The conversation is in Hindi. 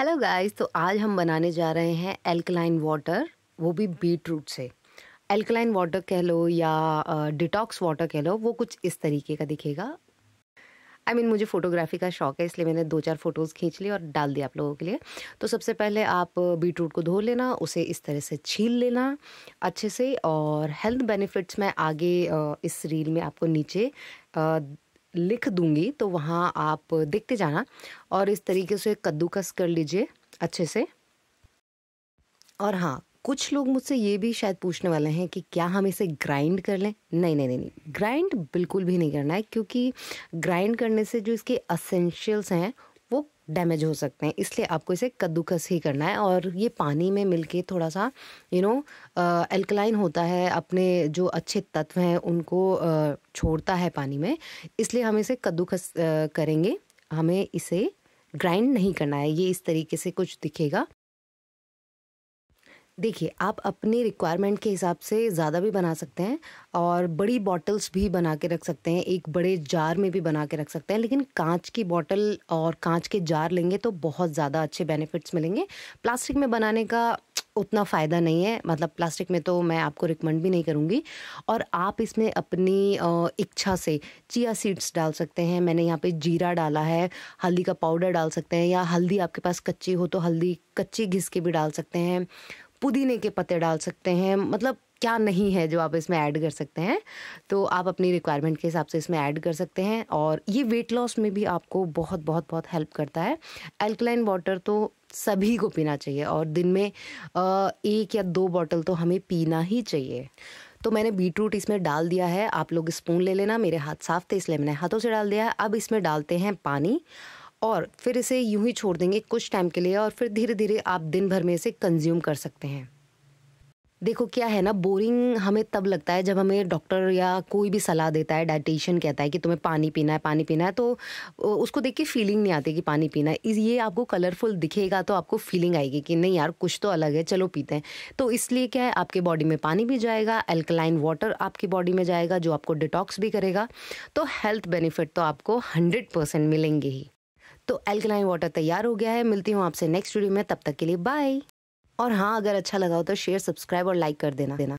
हेलो गाइस तो आज हम बनाने जा रहे हैं एल्कलाइन वाटर वो भी बीट रूट से एल्कलाइन वाटर कह लो या डिटॉक्स वाटर कह लो वो कुछ इस तरीके का दिखेगा आई I मीन mean, मुझे फ़ोटोग्राफी का शौक है इसलिए मैंने दो चार फ़ोटोज़ खींच ली और डाल दिया आप लोगों के लिए तो सबसे पहले आप बीट रूट को धो लेना उसे इस तरह से छील लेना अच्छे से और हेल्थ बेनिफिट्स मैं आगे इस रील में आपको नीचे लिख दूंगी तो वहाँ आप देखते जाना और इस तरीके से कद्दूकस कर लीजिए अच्छे से और हाँ कुछ लोग मुझसे ये भी शायद पूछने वाले हैं कि क्या हम इसे ग्राइंड कर लें नहीं नहीं नहीं नहीं ग्राइंड बिल्कुल भी नहीं करना है क्योंकि ग्राइंड करने से जो इसके असेंशियल्स हैं वो डैमेज हो सकते हैं इसलिए आपको इसे कद्दूकस ही करना है और ये पानी में मिलके थोड़ा सा यू नो एल्कलाइन होता है अपने जो अच्छे तत्व हैं उनको uh, छोड़ता है पानी में इसलिए हम इसे कद्दूकस uh, करेंगे हमें इसे ग्राइंड नहीं करना है ये इस तरीके से कुछ दिखेगा देखिए आप अपनी रिक्वायरमेंट के हिसाब से ज़्यादा भी बना सकते हैं और बड़ी बॉटल्स भी बना के रख सकते हैं एक बड़े जार में भी बना के रख सकते हैं लेकिन कांच की बॉटल और कांच के जार लेंगे तो बहुत ज़्यादा अच्छे बेनिफिट्स मिलेंगे प्लास्टिक में बनाने का उतना फ़ायदा नहीं है मतलब प्लास्टिक में तो मैं आपको रिकमेंड भी नहीं करूँगी और आप इसमें अपनी इच्छा से चिया सीड्स डाल सकते हैं मैंने यहाँ पे जीरा डाला है हल्दी का पाउडर डाल सकते हैं या हल्दी आपके पास कच्ची हो तो हल्दी कच्ची घिस के भी डाल सकते हैं पुदीने के पत्ते डाल सकते हैं मतलब क्या नहीं है जो आप इसमें ऐड कर सकते हैं तो आप अपनी रिक्वायरमेंट के हिसाब से इसमें ऐड कर सकते हैं और ये वेट लॉस में भी आपको बहुत बहुत बहुत हेल्प करता है एल्कलाइन वाटर तो सभी को पीना चाहिए और दिन में एक या दो बॉटल तो हमें पीना ही चाहिए तो मैंने बीट रूट इसमें डाल दिया है आप लोग स्पून ले लेना मेरे हाथ साफ थे इसलिए मैंने हाथों से डाल दिया है अब इसमें डालते हैं पानी और फिर इसे यूं ही छोड़ देंगे कुछ टाइम के लिए और फिर धीरे धीरे आप दिन भर में इसे कंज्यूम कर सकते हैं देखो क्या है ना बोरिंग हमें तब लगता है जब हमें डॉक्टर या कोई भी सलाह देता है डाइटिशियन कहता है कि तुम्हें पानी पीना है पानी पीना है तो उसको देख के फीलिंग नहीं आती कि पानी पीना है ये आपको कलरफुल दिखेगा तो आपको फीलिंग आएगी कि नहीं यार कुछ तो अलग है चलो पीते हैं तो इसलिए क्या है आपके बॉडी में पानी भी जाएगा एल्कलाइन वाटर आपकी बॉडी में जाएगा जो आपको डिटॉक्स भी करेगा तो हेल्थ बेनिफिट तो आपको हंड्रेड परसेंट मिलेंगे ही तो एल्कलाइन वाटर तैयार हो गया है मिलती हूँ आपसे नेक्स्ट वीडियो में तब तक के लिए बाय और हाँ अगर अच्छा लगा हो तो शेयर सब्सक्राइब और लाइक कर देना देना